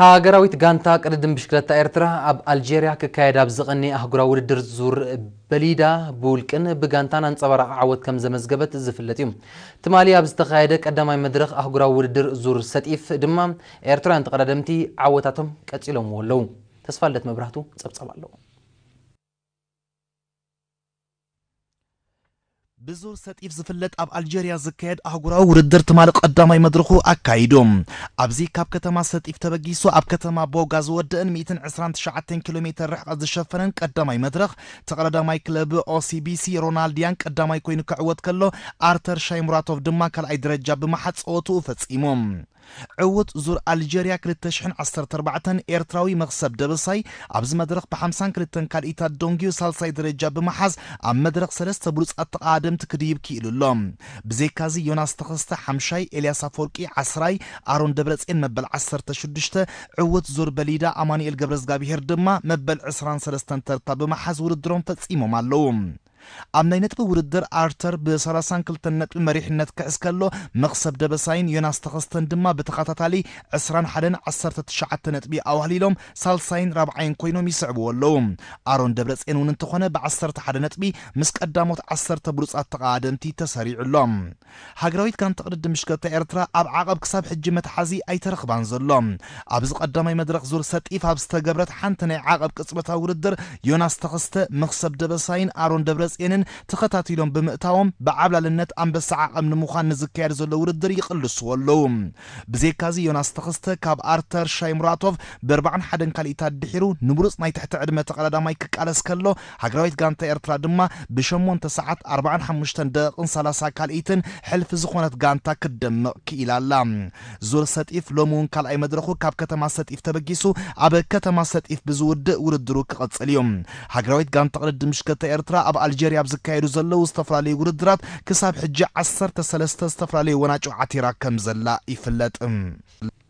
ሃገራዊት ጋንታ ቅድድም ብሽክለታ ኤርትራ ኣብ ኣልጀርያ ክካየድ ኣብ ዝቐኒ ኣህጉራዊ ውድድር ዙር በሊዳ ብውልቅን ብጋንታን ኣንፀባራቂ ዓወት ከም ዘመዝገበት ዝፍለጥ እዩ ትማሊ ኣብ ዝተካየደ ቀዳማይ መድረክ ኣህጉራዊ ውድድር ዙር ሰጢፍ ድማ ኤርትራውያን ተቀዳደምቲ ዓወታቶም ቀፂሎምዎ ኣለው ተስፋለት መብራህቱ ፀብፀብ ኣለዎ بزور ستيف زفلت اب الجيريا زكاد اهغراو ردرت مالك قدامي مدرخو اكايدوم ابزي كاب كتما ستيف تبغيسو اب كتما بوغاز ودن 120 شعتين كيلومتر رح قد شفنن قدامي مدرخ تقرادا ماي كلب او سي بي سي رونالديان قدامي كوين كعوت كلو ارتر شايمراتوف دما كل اي درجه بمحط صوتو فصيموم عوض زور الجيريا كريتشحن عصر تربعة ايرتراوي مغصب دبساي عبز مدرخ بحمسان كريتن كال ايتاد دونجيو سالساي درجة بمحاز عم مدرخ سلس تبلوز اتقادم ተሸለምቲ ክድይብ ክኢሉሎም ብዘይካዚ ዮናስ ተኸስተ ሓምሻይ ኤልያስ ኣፈወርቂ ዓስራይ ኣሮን ደብረፅን መበል 16 ዕውት ዙር በሊዳ ኣማኑኤል ገብረ እግዚኣብሔር ድማ መበል 23 ተርታ ብምሓዝ ውድድሮም ፈጺሞም ኣለዉ ኣብ ናይ ነጥቢ ውድድር ኣርተር ብ32 ነጥቢ መሪሕነት ክዕስ ከሎ መቕሰብ ደበሳይን ዮናስ ተኸስተን ድማ ብተኸታታሊ 21 19 ነጥቢ ኣዋህሊሎም ሳልሳይን ራብዓይን ኮይኖም ይስዕብዎ ኣለዉ ኣሮን ደብረፅን እውን እንተኾነ ብ11 ነጥቢ ምስ ቀዳሞት 10 ብሉፃት ተቃደምቲ ተሰሪዑሎም ሃገራዊት ጋንታ ቅድድም ምሽከርታ ኤርትራ ኣብ ዓቐብ ክሳብ ሕጂ መትሓዚ ኣይተረኽባን ዘሎ ኣብዚ ቀዳማይ መድረክ ዙር ሰጢፍ ኣብ ዝተገብረት ሓንቲ ናይ ዓቐብ ቅፅበታዊ ውድድር ዮናስ ተኸስተ መኽሰብ ደበሳይን ኣሮን ደብረ መፅንን ተኸታቲሎም ብምእታዎም ብዓብላልነት ኣንበሳ ዓቐም ንምዃን ንዝካየድ ዘሎ ውድድር ይቕልስዎ ኣለዉ ብዘካዚ ዮናስ ተኽስተ ካብ ኣርተር ሻይሙራቶቭ ብኣርባዕን ሓደን ካልኢታት ድሒሩ ንምሩፅ ናይ ትሕቲ ዕድመ ተቐዳዳማይ ክቃለስ ከሎ ሃገራዊት ጋንታ ኤርትራ ድማ ብ8 ሰዓት 45 ደቂቕን 30 ካልኢትን ሕልፊ ዝኾነት ጋንታ ክደምቕ ክኢላ ኣላ ዙር ሰጢፍ ሎሚ እውን ካልኣይ መድረኹ ካብ ከተማ ሰጢፍ ተበጊሱ ኣብ ከተማ ሰጢፍ ብዝውድእ ውድድሩ ክቐፅል እዩ ሃገራዊት ጋንታ ቅድድም ምሽከተ ኤርትራ ኣብ አልጀ نيجيريا بزكايرو زلو استفرالي وردرات كساب حجة عصر تسلسة استفرالي وناجو عتيرا كمزلا يفلت ام